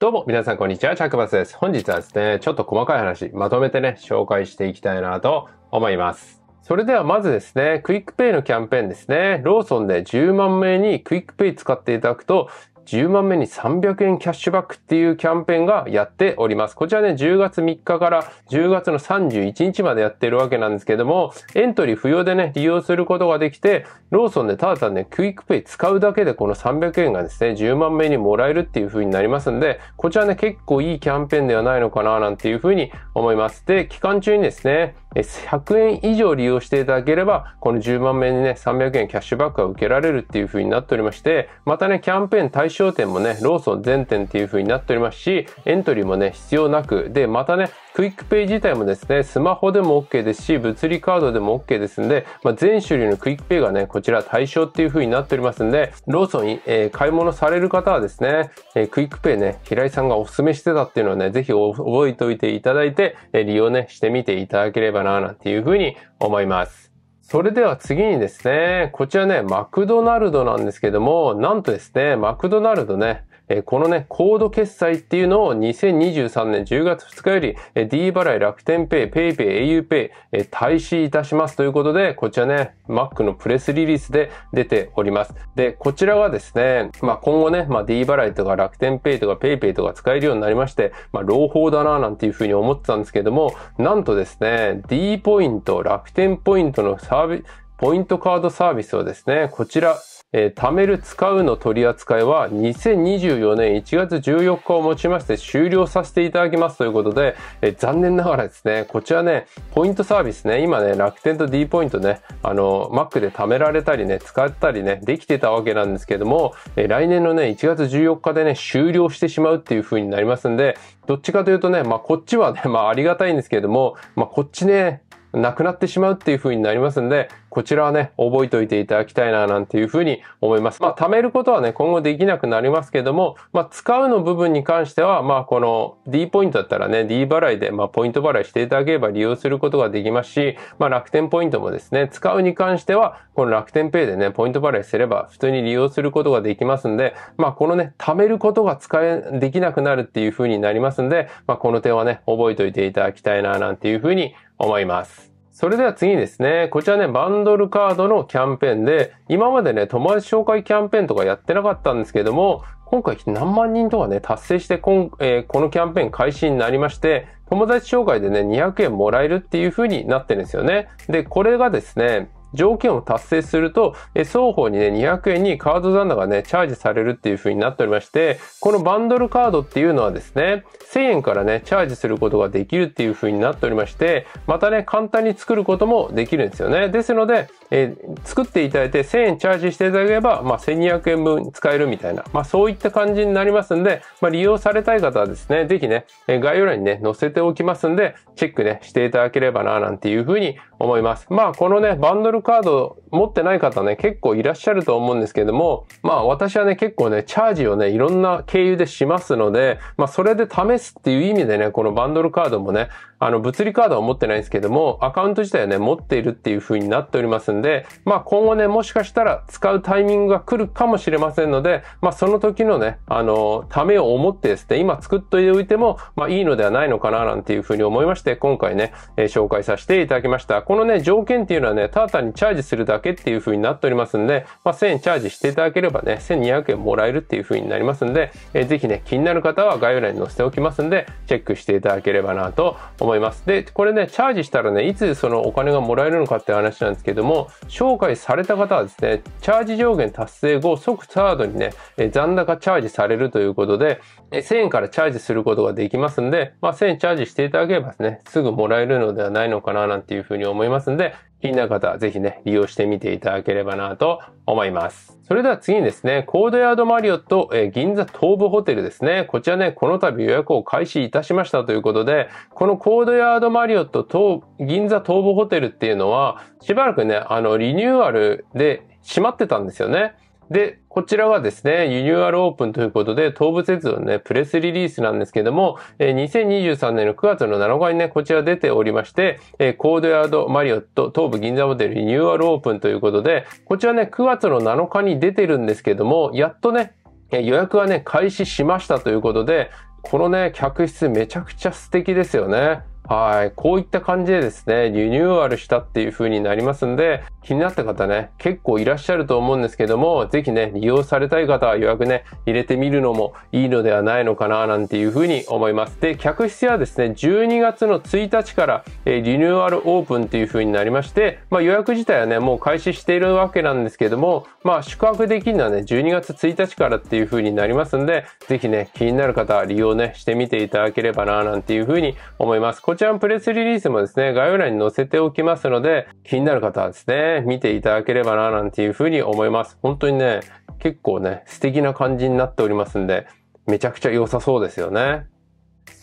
どうも、皆さん、こんにちは。チャックバスです。本日はですね、ちょっと細かい話、まとめてね、紹介していきたいなと思います。それではまずですね、クイックペイのキャンペーンですね。ローソンで10万名にクイックペイ使っていただくと、10万目に300円キャッシュバックっていうキャンペーンがやっております。こちらね、10月3日から10月の31日までやってるわけなんですけども、エントリー不要でね、利用することができて、ローソンでただ単ね、クイックペイ使うだけでこの300円がですね、10万目にもらえるっていう風になりますんで、こちらね、結構いいキャンペーンではないのかな、なんていう風に思います。で、期間中にですね、100円以上利用していただければ、この10万名にね、300円キャッシュバックが受けられるっていう風になっておりまして、またね、キャンペーン対象店もね、ローソン全店っていう風になっておりますし、エントリーもね、必要なく、で、またね、クイックペイ自体もですね、スマホでも OK ですし、物理カードでも OK ですんで、まあ、全種類のクイックペイがね、こちら対象っていう風になっておりますんで、ローソンに、えー、買い物される方はですね、えー、クイックペイね、平井さんがお勧めしてたっていうのはね、ぜひ覚えておいていただいて、えー、利用ね、してみていただければな、なんていう風に思います。それでは次にですね、こちらね、マクドナルドなんですけども、なんとですね、マクドナルドね、このね、コード決済っていうのを2023年10月2日より、D 払い、楽天ペイ、ペイペイ、au ペイ、対開始いたしますということで、こちらね、Mac のプレスリリースで出ております。で、こちらはですね、まあ、今後ね、まあ、D 払いとか楽天ペイとかペイペイとか使えるようになりまして、まあ、朗報だななんていうふうに思ってたんですけども、なんとですね、D ポイント、楽天ポイントのサービス、ポイントカードサービスをですね、こちら、えー、貯める使うの取り扱いは2024年1月14日をもちまして終了させていただきますということで、えー、残念ながらですね、こちらね、ポイントサービスね、今ね、楽天と D ポイントね、あの、Mac で貯められたりね、使ったりね、できてたわけなんですけども、えー、来年のね、1月14日でね、終了してしまうっていう風になりますんで、どっちかというとね、まあ、こっちはね、まあ、ありがたいんですけれども、まあ、こっちね、なくなってしまうっていう風になりますんで、こちらはね、覚えておいていただきたいな、なんていうふうに思います。まあ、貯めることはね、今後できなくなりますけども、まあ、使うの部分に関しては、まあ、この D ポイントだったらね、D 払いで、まあ、ポイント払いしていただければ利用することができますし、まあ、楽天ポイントもですね、使うに関しては、この楽天ペイでね、ポイント払いすれば、普通に利用することができますんで、まあ、このね、貯めることが使え、できなくなるっていうふうになりますんで、まあ、この点はね、覚えておいていただきたいな、なんていうふうに思います。それでは次ですね。こちらね、バンドルカードのキャンペーンで、今までね、友達紹介キャンペーンとかやってなかったんですけども、今回何万人とかね、達成してこん、えー、このキャンペーン開始になりまして、友達紹介でね、200円もらえるっていう風になってるんですよね。で、これがですね、条件を達成すると、え双方にね、200円にカード残高がね、チャージされるっていう風になっておりまして、このバンドルカードっていうのはですね、1000円からね、チャージすることができるっていう風になっておりまして、またね、簡単に作ることもできるんですよね。ですので、えー、作っていただいて1000円チャージしていただければ、まあ、1200円分使えるみたいな、まあ、そういった感じになりますんで、まあ、利用されたい方はですね、ぜひね、え概要欄にね、載せておきますんで、チェックね、していただければな、なんていうふうに思います。まあ、このね、バンドルカード持ってない方ね、結構いらっしゃると思うんですけれども、まあ私はね、結構ね、チャージをね、いろんな経由でしますので、まあそれで試すっていう意味でね、このバンドルカードもね、あの物理カードは持ってないんですけども、アカウント自体はね、持っているっていう風になっておりますんで、まあ今後ね、もしかしたら使うタイミングが来るかもしれませんので、まあその時のね、あの、ためを思ってですね、今作っといても、まあいいのではないのかななんていう風に思いまして、今回ね、えー、紹介させていただきました。このね、条件っていうのはね、ただ単にチャージするだけだけっていう風になっておりますんで、まあ、1000円チャージしていただければね、1200円もらえるっていう風になりますんで、えー、ぜひね、気になる方は概要欄に載せておきますんで、チェックしていただければなと思います。で、これね、チャージしたらね、いつそのお金がもらえるのかっていう話なんですけども、紹介された方はですね、チャージ上限達成後、即サードにね、え残高チャージされるということで、え1000円からチャージすることができますんで、まあ、1000円チャージしていただければですね、すぐもらえるのではないのかななんていうふうに思いますんで、気になる方はぜひね、利用してみていただければなと思います。それでは次にですね、コードヤードマリオット、えー、銀座東部ホテルですね。こちらね、この度予約を開始いたしましたということで、このコードヤードマリオット銀座東部ホテルっていうのは、しばらくね、あの、リニューアルで閉まってたんですよね。で、こちらはですね、リニューアルオープンということで、東武鉄道のね、プレスリリースなんですけども、えー、2023年の9月の7日にね、こちら出ておりまして、えー、コードヤードマリオット東武銀座ホテルリニューアルオープンということで、こちらね、9月の7日に出てるんですけども、やっとね、え予約はね、開始しましたということで、このね、客室めちゃくちゃ素敵ですよね。はい。こういった感じでですね、リニューアルしたっていう風になりますんで、気になった方ね、結構いらっしゃると思うんですけども、ぜひね、利用されたい方は予約ね、入れてみるのもいいのではないのかな、なんていう風に思います。で、客室はですね、12月の1日から、えリニューアルオープンっていう風になりまして、まあ、予約自体はね、もう開始しているわけなんですけども、まあ、宿泊できるのはね、12月1日からっていう風になりますんで、ぜひね、気になる方は利用ね、してみていただければな、なんていう風に思います。ちらのプレスリリースもですね、概要欄に載せておきますので、気になる方はですね、見ていただければな、なんていうふうに思います。本当にね、結構ね、素敵な感じになっておりますんで、めちゃくちゃ良さそうですよね。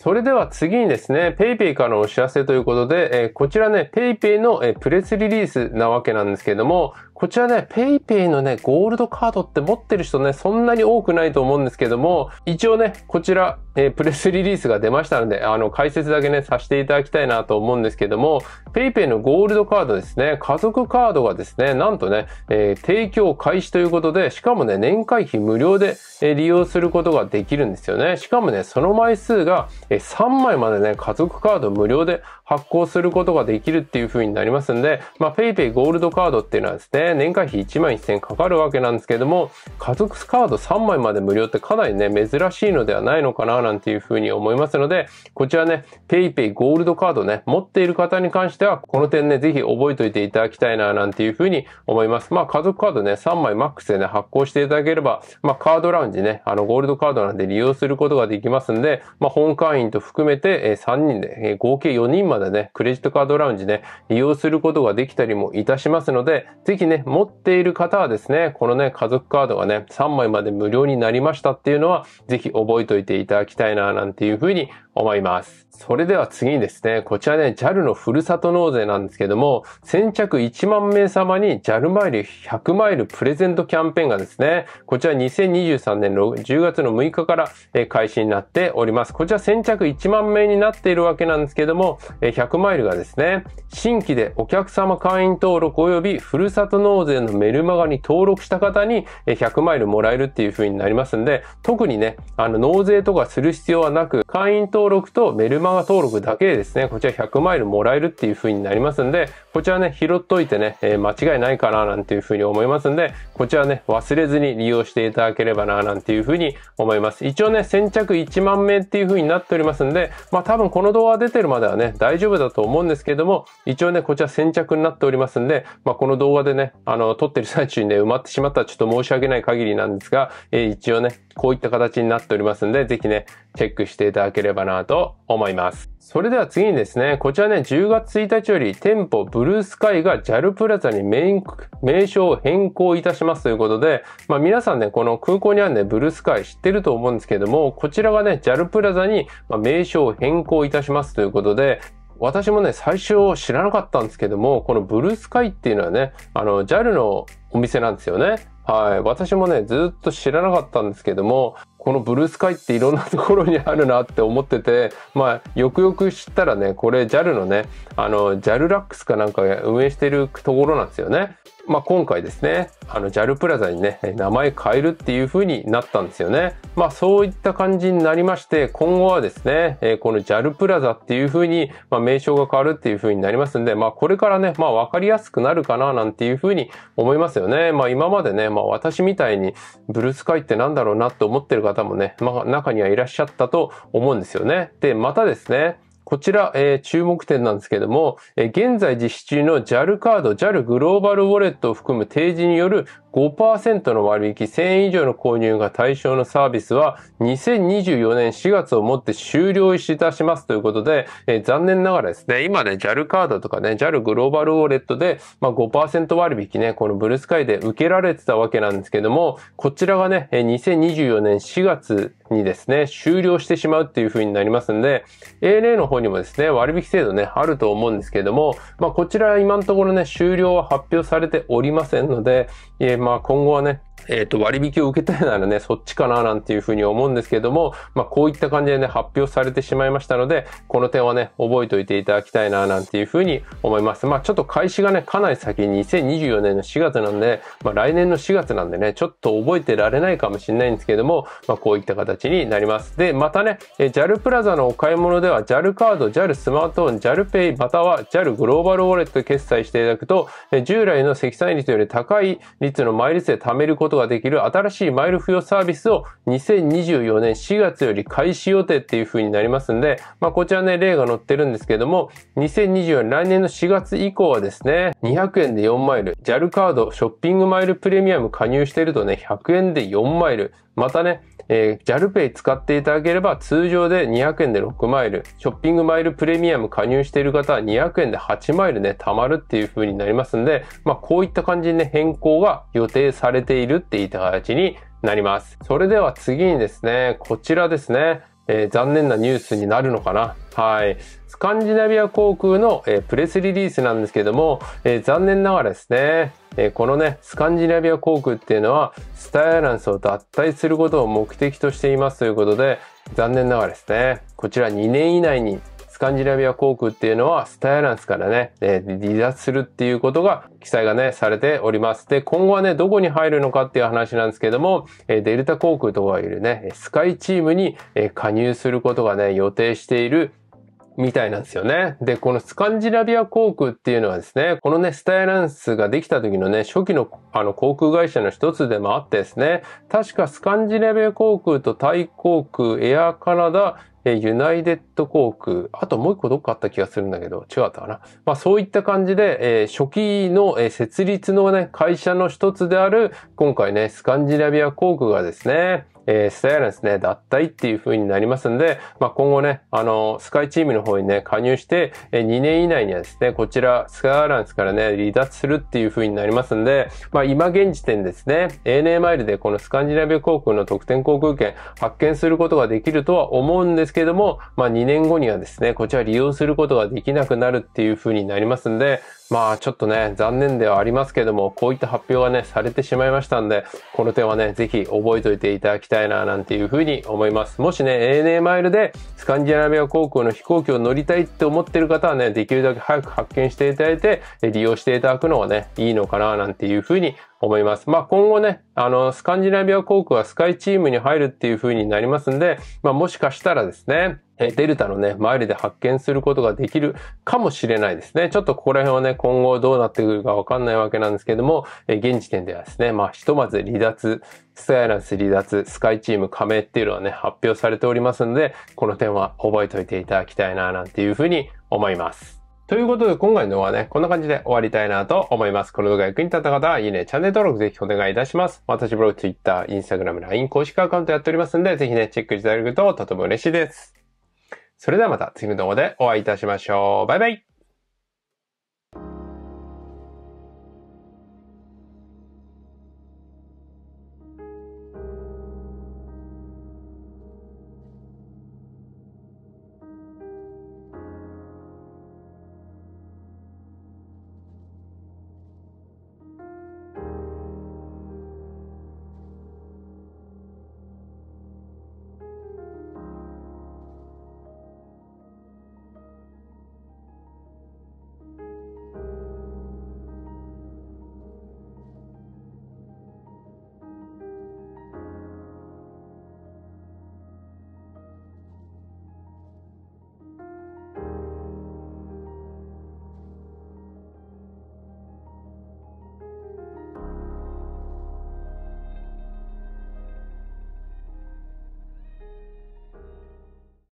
それでは次にですね、PayPay からのお知らせということで、えー、こちらね、PayPay の、えプレスリリースなわけなんですけれども、こちらね、PayPay のね、ゴールドカードって持ってる人ね、そんなに多くないと思うんですけども、一応ね、こちら、えー、プレスリリースが出ましたので、あの、解説だけね、させていただきたいなと思うんですけども、PayPay のゴールドカードですね、家族カードがですね、なんとね、えー、提供開始ということで、しかもね、年会費無料で、えー、利用することができるんですよね。しかもね、その枚数が、えー、3枚までね、家族カード無料で発行することができるっていう風になりますんで、まあ、PayPay ゴールドカードっていうのはですね、ね、年会費1万1000円かかるわけなんですけども、家族カード3枚まで無料ってかなりね、珍しいのではないのかななんていうふうに思いますので、こちらね、PayPay ゴールドカードね、持っている方に関しては、この点ね、ぜひ覚えておいていただきたいななんていうふうに思います。まあ、家族カードね、3枚マックスでね、発行していただければ、まあ、カードラウンジね、あの、ゴールドカードなんで利用することができますんで、まあ、本会員と含めて、え3人で、え合計4人までね、クレジットカードラウンジね、利用することができたりもいたしますので、ぜひね、ね、持っている方はですね、このね、家族カードがね、3枚まで無料になりましたっていうのは、ぜひ覚えておいていただきたいな、なんていうふうに思います。それでは次にですね、こちらね、JAL のふるさと納税なんですけども、先着1万名様に JAL マイル100マイルプレゼントキャンペーンがですね、こちら2023年10月の6日から開始になっております。こちら先着1万名になっているわけなんですけども、100マイルがですね、新規でお客様会員登録及びふるさと納税のメルマガに登録した方に100マイルもらえるっていう風になりますんで、特にね、あの納税とかする必要はなく、会員登録登録とメルマガ登録だけでですね、こちら100マイルもらえるっていう風になりますんで、こちらね、拾っといてね、え間違いないかななんていう風に思いますんで、こちらね、忘れずに利用していただければななんていう風に思います。一応ね、先着1万名っていう風になっておりますんで、まあ多分この動画出てるまではね、大丈夫だと思うんですけども、一応ね、こちら先着になっておりますんで、まあこの動画でね、あの、撮ってる最中にね、埋まってしまったらちょっと申し訳ない限りなんですが、え一応ね、こういった形になっておりますんで、ぜひね、チェックしていただければななと思います。それでは次にですね、こちらね、10月1日より店舗ブルースカイが JAL プラザに名称を変更いたしますということで、まあ皆さんね、この空港にあるね、ブルースカイ知ってると思うんですけども、こちらがね、JAL プラザに名称を変更いたしますということで、私もね、最初知らなかったんですけども、このブルースカイっていうのはね、あの、JAL のお店なんですよね。はい。私もね、ずっと知らなかったんですけども、このブルースカイっていろんなところにあるなって思ってて、まあ、よくよく知ったらね、これ JAL のね、あの、JAL ラックスかなんか運営してるところなんですよね。まあ、今回ですね、あの、JAL プラザにね、名前変えるっていう風になったんですよね。まあ、そういった感じになりまして、今後はですね、えこの JAL プラザっていう風に、まあ、名称が変わるっていう風になりますんで、まあ、これからね、まあ、わかりやすくなるかな、なんていう風に思いますよね。まあ、今までね、まあ、私みたいに、ブルースカイってなんだろうなって思ってる方方もね、まあ、中にはいらっしゃったと思うんですよね。で、またですね、こちら、えー、注目点なんですけども、えー、現在実施中の JAL カード、JAL グローバルウォレットを含む提示による5%の割引、1000円以上の購入が対象のサービスは、2024年4月をもって終了いたしますということで、えー、残念ながらですね、今ね、JAL カードとかね、JAL グローバルウォレットで、まあ、5%割引ね、このブルースカイで受けられてたわけなんですけども、こちらがね、2024年4月にですね、終了してしまうっていう風になりますんで、ANA の方にもですね、割引制度ね、あると思うんですけれども、まあこちら今のところね、終了は発表されておりませんので、えー、まあ今後はね、えっ、ー、と、割引を受けたいならね、そっちかななんていうふうに思うんですけども、まあ、こういった感じでね、発表されてしまいましたので、この点はね、覚えておいていただきたいななんていうふうに思います。まあ、ちょっと開始がね、かなり先、に2024年の4月なんで、まあ、来年の4月なんでね、ちょっと覚えてられないかもしれないんですけども、まあ、こういった形になります。で、またね、JAL プラザのお買い物では JAL カード、JAL スマートフォン、JAL ペイまたは JAL グローバルウォレット決済していただくと、従来の積載率より高い率のマイル数で貯めることができる新しいマイル付与サービスを2024年4月より開始予定っていう風になりますんで、まあ、こちらね、例が載ってるんですけども、2024年来年の4月以降はですね、200円で4マイル、JAL カード、ショッピングマイルプレミアム加入してるとね、100円で4マイル、またね、えー、JALPay 使っていただければ通常で200円で6マイル、ショッピングマイルプレミアム加入している方は200円で8マイルね、貯まるっていう風になりますんで、まあ、こういった感じにね、変更が予定されているっていった形になります。それでは次にですね、こちらですね。えー、残念なニュースになるのかな。はい。スカンジナビア航空の、えー、プレスリリースなんですけども、えー、残念ながらですね、えこのね、スカンジナビア航空っていうのは、スターアランスを脱退することを目的としていますということで、残念ながらですね、こちら2年以内にスカンジナビア航空っていうのはスタイアランスからね、え離脱するっていうことが記載がね、されております。で、今後はね、どこに入るのかっていう話なんですけども、えデルタ航空とかいるね、スカイチームに、え加入することがね、予定しているみたいなんですよね。で、このスカンジナビア航空っていうのはですね、このね、スタイランスができた時のね、初期のあの航空会社の一つでもあってですね、確かスカンジナビア航空とタイ航空、エアカナダ、えユナイテッド航空、あともう一個どっかあった気がするんだけど、違ったかな。まあそういった感じで、えー、初期の、えー、設立のね、会社の一つである、今回ね、スカンジナビア航空がですね、えー、スタイアですね、脱退っていう風になりますんで、まあ、今後ね、あの、スカイチームの方にね、加入して、えー、2年以内にはですね、こちら、スカイアランスからね、離脱するっていう風になりますんで、まあ、今現時点ですね、ANA マイルでこのスカンジナビア航空の特典航空券発見することができるとは思うんですけども、まあ、2年後にはですね、こちら利用することができなくなるっていう風になりますんで、まあちょっとね、残念ではありますけども、こういった発表がね、されてしまいましたんで、この点はね、ぜひ覚えておいていただきたいな、なんていうふうに思います。もしね、ANA マイルでスカンジナビア航空の飛行機を乗りたいって思ってる方はね、できるだけ早く発見していただいて、利用していただくのがね、いいのかな、なんていうふうに思います。まあ、今後ね、あの、スカンジナビア航空はスカイチームに入るっていう風になりますんで、まあ、もしかしたらですね、デルタのね、マイルで発見することができるかもしれないですね。ちょっとここら辺はね、今後どうなってくるかわかんないわけなんですけども、現時点ではですね、まあ、ひとまず離脱、スタイランス離脱、スカイチーム加盟っていうのはね、発表されておりますんで、この点は覚えておいていただきたいな、なんていう風に思います。ということで、今回の動画はね、こんな感じで終わりたいなと思います。この動画役に立った方は、いいね、チャンネル登録ぜひお願いいたします。私ブログ、ツイッター、イン Instagram、LINE 公式アカウントやっておりますんで、ぜひね、チェックしていただけるととても嬉しいです。それではまた次の動画でお会いいたしましょう。バイバイ